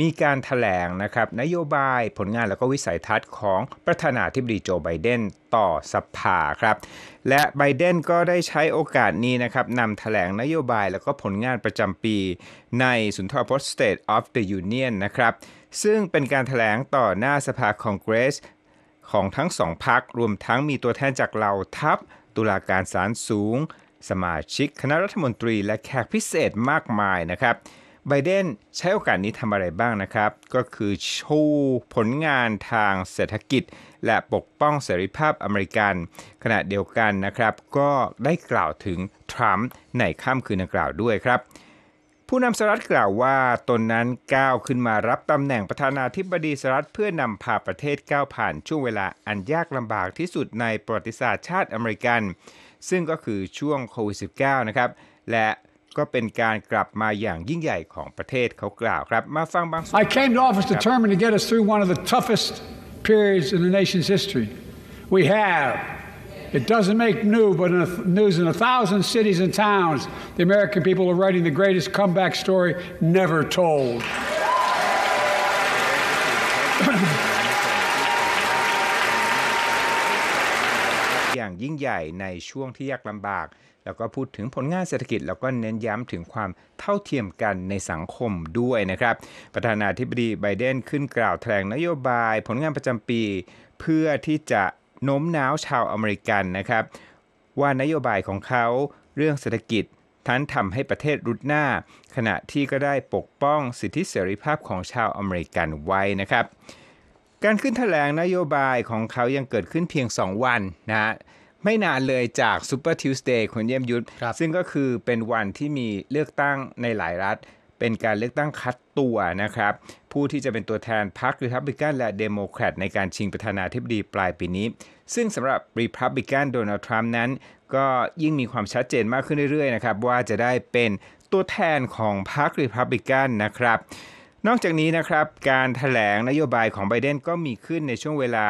มีการถแถลงนะครับนโยบายผลงานและก็วิสัยทัศน์ของประธานาธิบดีโจไบเดนต่อสภาครับและไบเดนก็ได้ใช้โอกาสนี้นะครับนำถแถลงนโยบายและก็ผลงานประจำปีในสุนทรพจน์ State of the Union นะครับซึ่งเป็นการถแถลงต่อหน้าสภาคองเกรส ของทั้งสองพักรวมทั้งมีตัวแทนจากเหล่าทัพ ตุลาการศาลสูง สมาชิกคณะรัฐมนตรีและแขกพิเศษมากมายนะครับไบเดนใช้โอกาสนี้ทำอะไรบ้างนะครับ ก็คือโชว์ผลงานทางเศรษฐกิจ และปกป้องเสรีภาพอเมริกัน ขณะเดียวกันนะครับ ก็ได้กล่าวถึงทรัมป์ในค่ำคืนดังกล่าวด้วยครับ ผู้นำสหรัฐกล่าวว่าตนนั้นก้าวขึ้นมารับตำแหน่งประธานาธิบดีสหรัฐเพื่อนำพาประเทศก้าวผ่าน ช่วงเวลาอันยากลำบากที่สุดในประวัติศาสตร์ชาติอเมริกันซึ่งก็คือช่วงโควิด -19 นะครับและ I came to office determined to get us through one of the toughest periods in the nation's history. We have. It doesn't make news, but in a, news in a thousand cities and towns, the American people are writing the greatest comeback story never told. ยางยิ่งใหญ่ในช่วงที่ยากลำบาก แล้วก็พูดถึงผลงานเศรษฐกิจ แล้วก็เน้นย้ำถึงความเท่าเทียมกันในสังคมด้วยนะครับ ประธานาธิบดีไบเดนขึ้นกล่าวแถลงนโยบายผลงานประจำปีเพื่อที่จะโน้มน้าวชาวอเมริกันนะครับ ว่านโยบายของเขาเรื่องเศรษฐกิจทั้นทำให้ประเทศรุดหน้า ขณะที่ก็ได้ปกป้องสิทธิเสรีภาพของชาวอเมริกันไว้นะครับ การขึ้นแถลงนโยบายของเขายังเกิดขึ้นเพียง 2 วันนะฮะไม่นานเลยจากซ u ร์ทิวสเดย์คนเยี่ยมยุทธซึ่งก็คือเป็นวันที่มีเลือกตั้งในหลายรัฐ เป็นการเลือกตั้งคัดตัวนะครับ ผู้ที่จะเป็นตัวแทนพรรครีพับบิกันและเดโมแครตในการชิงประธานาธิบดีปลายปีนี้ ซึ่งสำหรับรีพับบิกันโดนัลด์ทรัมป์นั้นก็ยิ่งมีความชัดเจนมากขึ้นเรื่อยๆนะครับว่าจะได้เป็นตัวแทนของพรรครีพับบิกันนะครับนอกจากนี้นะครับ การถแถลงนโยบายของไบเดนก็มีขึ้นในช่วงเวลา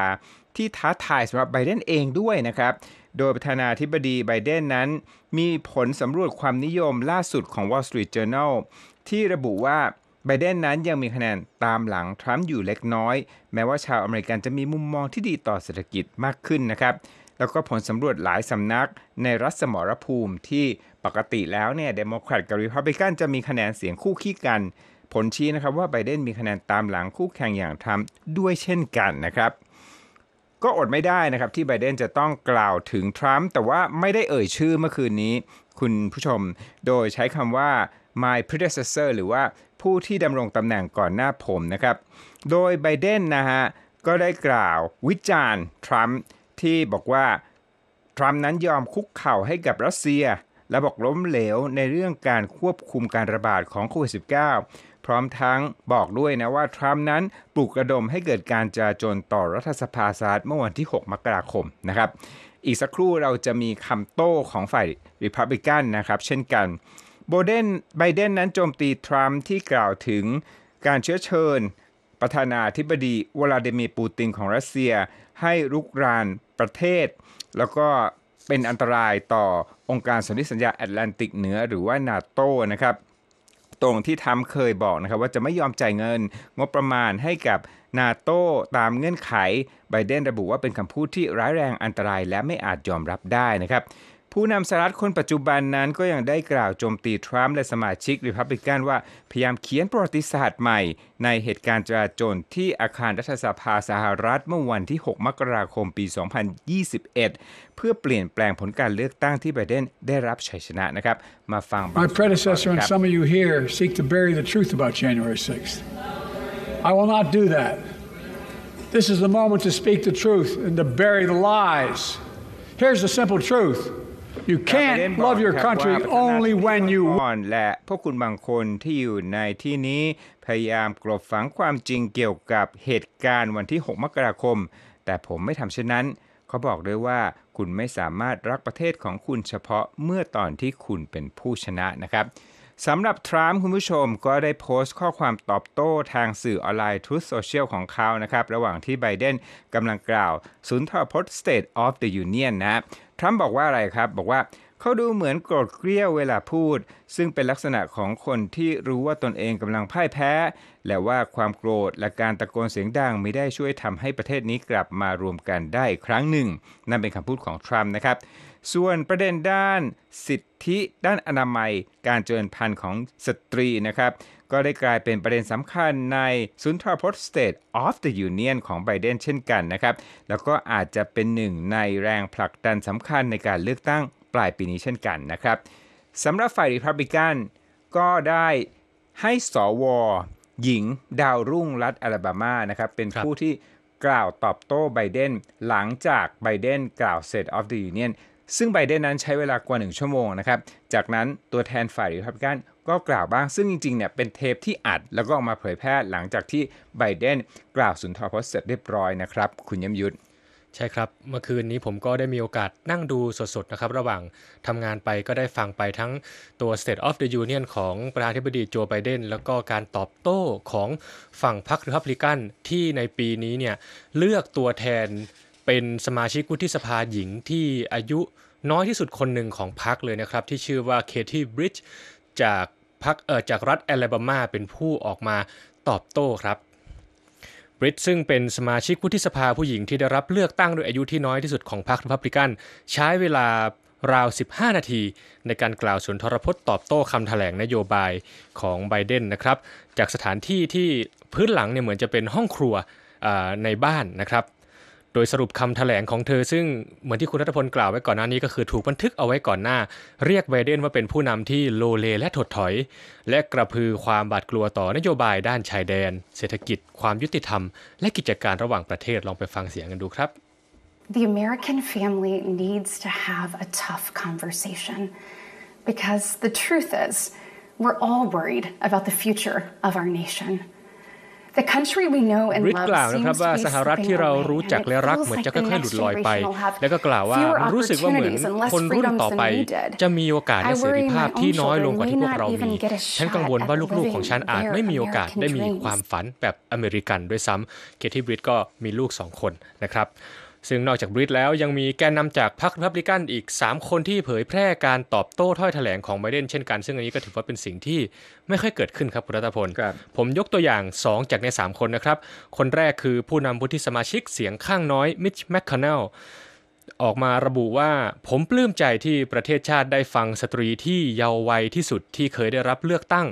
ที่ท้าทายสำหรับไบเดนเองด้วยนะครับ โดยประธานาธิบดีไบเดนนั้นมีผลสำรวจความนิยมล่าสุดของ Wall Street Journal ที่ระบุว่าไบเดนนั้นยังมีคะแนนตามหลังทรัมป์อยู่เล็กน้อย แม้ว่าชาวอเมริกันจะมีมุมมองที่ดีต่อเศรษฐกิจมากขึ้นนะครับ แล้วก็ผลสำรวจหลายสำนักในรัฐสมรภูมิที่ปกติแล้วเนี่ยเดโมแครตกับริพับลิกันจะมีคะแนนเสียงคู่ขี้กันผลชี้นะครับว่าไบเดนมีคะแนนตามหลังคู่แข่งอย่างทรัมป์ด้วยเช่นกันนะครับก็อดไม่ได้นะครับที่ไบเดนจะต้องกล่าวถึงทรัมป์แต่ว่าไม่ได้เอ่ยชื่อเมื่อคืนนี้ คุณผู้ชมโดยใช้คำว่า my predecessor หรือว่าผู้ที่ดำรงตำแหน่งก่อนหน้าผมนะครับโดยไบเดนนะฮะ ก็ได้กล่าววิจารณ์ทรัมป์ที่บอกว่า ทรัมป์นั้นยอมคุกเข่าให้กับรัสเซียและบอกล้มเหลวในเรื่องการควบคุมการระบาดของโควิด -19 พร้อมทั้งบอกด้วยนะว่าทรัมป์นั้น ปลุกระดมให้เกิดการจาจนต่อรัฐสภาสหรัฐเมื่อวันที่ 6 มกราคมนะครับ อีกสักครู่เราจะมีคำโต้ของฝ่ายริพับลิกันนะครับเช่นกัน โบเดน ไบเดนนั้นโจมตีทรัมป์ที่กล่าวถึง การเชื้อเชิญประธานาธิบดีวลาดิมีร์ปูตินของรัสเซีย ให้ลุกรานประเทศ แล้วก็เป็นอันตรายต่อองค์การสนธิสัญญาแอตแลนติกเหนือหรือว่านาโตนะครับตรงที่ทำเคยบอกนะครับ ว่าจะไม่ยอมจ่ายเงินงบประมาณให้กับนาโตตามเงื่อนไขไบเดนระบุว่าเป็นคำพูดที่ร้ายแรงอันตรายและไม่อาจยอมรับได้นะครับผู้นำสหรัฐคนปัจจุบันนั้นก็ยังได้กล่าวโจมตีทรัมป์และสมาชิกริพับลิกันว่า พยายามเขียนประวัติศาสตร์ใหม่ ในเหตุการณ์จราจนที่อาคารรัฐสภาสหรัฐเมื่อวันที่ 6 มกราคมปี 2021 เพื่อเปลี่ยนแปลงผลการเลือกตั้งที่ไบเดนได้รับชัยชนะนะครับ มาฟังบาง My predecessor and some of you here seek to bury the truth about January 6 t I will not do that. This is the moment to speak the truth and to bury the lies. Here's the simple truth. You can't love your country only when you และพวกคุณบางคนที่อยู่ในที่นี้ พยายามกลบฝังความจริงเกี่ยวกับเหตุการณ์วันที่ 6 มกราคม แต่ผมไม่ทำเช่นนั้น เขาบอกด้วยว่าคุณไม่สามารถรักประเทศของคุณเฉพาะเมื่อตอนที่คุณเป็นผู้ชนะนะครับสำหรับทรัมป์คุณผู้ชมก็ได้โพสต์ข้อความตอบโต้ ทางสื่อออนไลน์ทุสโซเชียลของเขานะครับระหว่างที่ไบเดนกำลังกล่าว สุนทรพจน์ State of the Union นะ ทรัมป์บอกว่าอะไรครับบอกว่าเขาดูเหมือนโกรธเกรี้ยวเวลาพูด ซึ่งเป็นลักษณะของคนที่รู้ว่าตนเองกำลังพ่ายแพ้ และว่าความโกรธและการตะโกนเสียงดังไม่ได้ช่วยทำให้ประเทศนี้กลับมารวมกันได้อีกครั้งหนึ่งนั่นเป็นคำพูดของทรัมป์นะครับส่วนประเด็นด้านสิทธิด้านอนามัยการเจริญพันธุ์ของสตรีนะครับ ก็ได้กลายเป็นประเด็นสำคัญในสุนทรพจน์ State of the Union ของไบเดน เช่นกันนะครับ แล้วก็อาจจะเป็นหนึ่งในแรงผลักดันสำคัญในการเลือกตั้งปลายปีนี้เช่นกันนะครับสำหรับฝ่ายริพับบิกันก็ได้ให้สวหญิงดาวรุ่งรัฐอลาบามานะครับ เป็นผู้ที่กล่าวตอบโต้ไบเดนหลังจากไบเดนกล่าว State of the Union ซึ่งไบเดนนั้นใช้เวลากว่า 1 ชั่วโมงนะครับ จากนั้นตัวแทนฝ่ายริพับลิกันก็กล่าวบ้าง ซึ่งจริง ๆเนี่ยเป็นเทปที่อัดแล้วก็ออกมาเผยแพร่หลังจากที่ไบเดนกล่าวสุนทรพจน์เสร็จเรียบร้อยนะครับ คุณยมยุทธใช่ครับ เมื่อคืนนี้ผมก็ได้มีโอกาสนั่งดูสด ๆ นะครับ ระหว่างทำงานไปก็ได้ฟังไปทั้งตัว State of the Union ของประธานาธิบดีโจไบเดนแล้วก็การตอบโต้ของฝั่งพรรครีพับลิกันที่ในปีนี้เนี่ยเลือกตัวแทนเป็นสมาชิกวุฒิสภาหญิงที่อายุน้อยที่สุดคนหนึ่งของพรรคเลยนะครับ ที่ชื่อว่าเคที่บริดจ์จากพรรคเอ่อจากรัฐแอลาบามา เป็นผู้ออกมาตอบโต้ครับบริดซึ่งเป็นสมาชิกวุฒิสภาผู้หญิงที่ได้รับเลือกตั้งโดยอายุที่น้อยที่สุดของพรรครีพับลิกัน ใช้เวลาราว 15 นาที ในการกล่าวสุนทรพจน์ตอบโต้คำถแถลงนโยบายของไบเดนนะครับ จากสถานที่ที่พื้นหลังเนี่ยเหมือนจะเป็นห้องครัวในบ้านนะครับโดยสรุปคำถแถลงของเธอ ซึ่งเหมือนที่คุณรัฐพลกล่าวไว้ก่อนหน้านี้ก็คือถูกบันทึกเอาไว้ก่อนหน้า เรียกไบเดนว่าเป็นผู้นำที่โลเลและถดถอย และกระพือความบาดกลัวต่อนโยบายด้านชายแดน เศรษฐกิจ ความยุติธรรมและกิจการระหว่างประเทศ ลองไปฟังเสียงกันดูครับ The American family needs to have a tough conversation because the truth is we're all worried about the future of our nation. ริดกล่าวนะครับว่าสหรัฐที่เรารู้จักและรักเหมือนจะค่อยๆหลุดลอยไป แล้วก็กล่าวว่ารู้สึกว่าเหมือนคนรุ่นต่อไปจะมีโอกาสในเสรีภาพที่น้อยลงกว่าที่พวกเรามีฉันกังวลว่าลูกๆ ของฉันอาจไม่มีโอกาสได้มีความฝันแบบอเมริกันด้วยซ้ำเคที่บริดก็มีลูกสองคนนะครับซึ่งนอกจากบริตแล้วยังมีแกนนำจากพรรครีพับลิกันอีก 3 คนที่เผยแพร่การตอบโต้ถ้อยแถลงของไบเดนเช่นกันซึ่งอันนี้ก็ถือว่าเป็นสิ่งที่ไม่ค่อยเกิดขึ้นครับคุณรัตพล ผมยกตัวอย่าง 2 จากใน 3 คนนะครับ คนแรกคือผู้นำวุฒิสมาชิกเสียงข้างน้อย มิชแมคคานลออกมาระบุว่าผมปลื้มใจที่ประเทศชาติได้ฟังสตรีที่เยาว์วัยที่สุดที่เคยได้รับเลือกตั้ง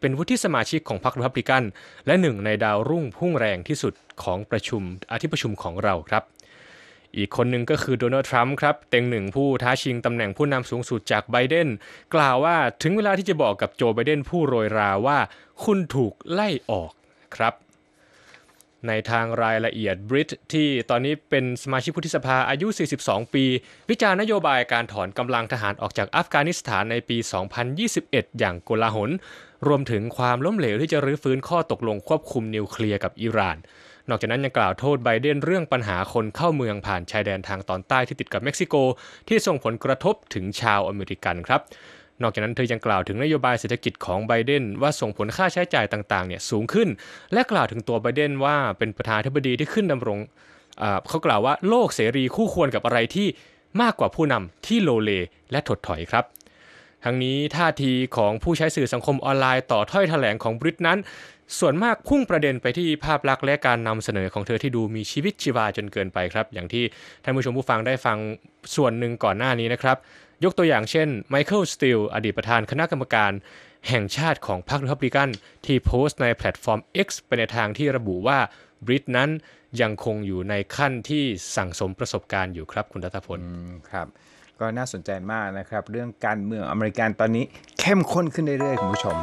เป็นวุฒิสมาชิกของพรรครีพับลิกัน และหนึ่งในดาวรุ่งพุ่งแรงที่สุดของประชุมอธิประชุมของเราครับอีกคนหนึ่งก็คือโดนัลด์ทรัมป์ครับ เต็งหนึ่งผู้ท้าชิงตำแหน่งผู้นำสูงสุดจากไบเดนกล่าวว่าถึงเวลาที่จะบอกกับโจไบเดนผู้โรยราว่า คุณถูกไล่ออกครับ ในทางรายละเอียดบริตที่ตอนนี้เป็นสมาชิกผู้ทิสภาอายุ 42 ปี วิจารณ์นโยบายการถอนกำลังทหารออกจากอัฟกานิสถานในปี 2021 อย่างโกลาหลรวมถึงความล้มเหลวที่จะรื้อฟื้นข้อตกลง ควบคุมนิวเคลียร์กับอิหร่านนอกจากนั้นยังกล่าวโทษไบเดนเรื่องปัญหาคนเข้าเมืองผ่านชายแดนทางตอนใต้ที่ติดกับเม็กซิโกที่ส่งผลกระทบถึงชาวอเมริกันครับ นอกจากนั้นเธอยังกล่าวถึงนโยบายเศรษฐกิจของไบเดน ว่าส่งผลค่าใช้จ่ายต่างๆเนี่ยสูงขึ้น และกล่าวถึงตัวไบเดนว่าเป็นประธานาธิบดีที่ขึ้นดำรง เขากล่าวว่าโลกเสรีคู่ควรกับอะไรที่มากกว่าผู้นำที่โลเลและถดถอยครับ ทั้งนี้ท่าทีของผู้ใช้สื่อสังคมออนไลน์ต่อถ้อยแถลงของบริตนั้นส่วนมากพุ่งประเด็นไปที่ภาพลักษณ์และการนำเสนอของเธอที่ดูมีชีวิตชีวาจนเกินไปครับ อย่างที่ท่านผู้ชมผู้ฟังได้ฟังส่วนหนึ่งก่อนหน้านี้นะครับ ยกตัวอย่างเช่นไมเคิลสติลอดีตประธานคณะกรรมการแห่งชาติของพรรครีพับลิกันที่โพสต์ในแพลตฟอร์ม X ไปในทางที่ระบุว่าบริตนั้นยังคงอยู่ในขั้นที่สั่งสมประสบการณ์อยู่ครับคุณรัตพลครับก็น่าสนใจมากนะครับ เรื่องการเมืองอเมริกันตอนนี้เข้มข้นขึ้นเรื่อยๆคุณผู้ชม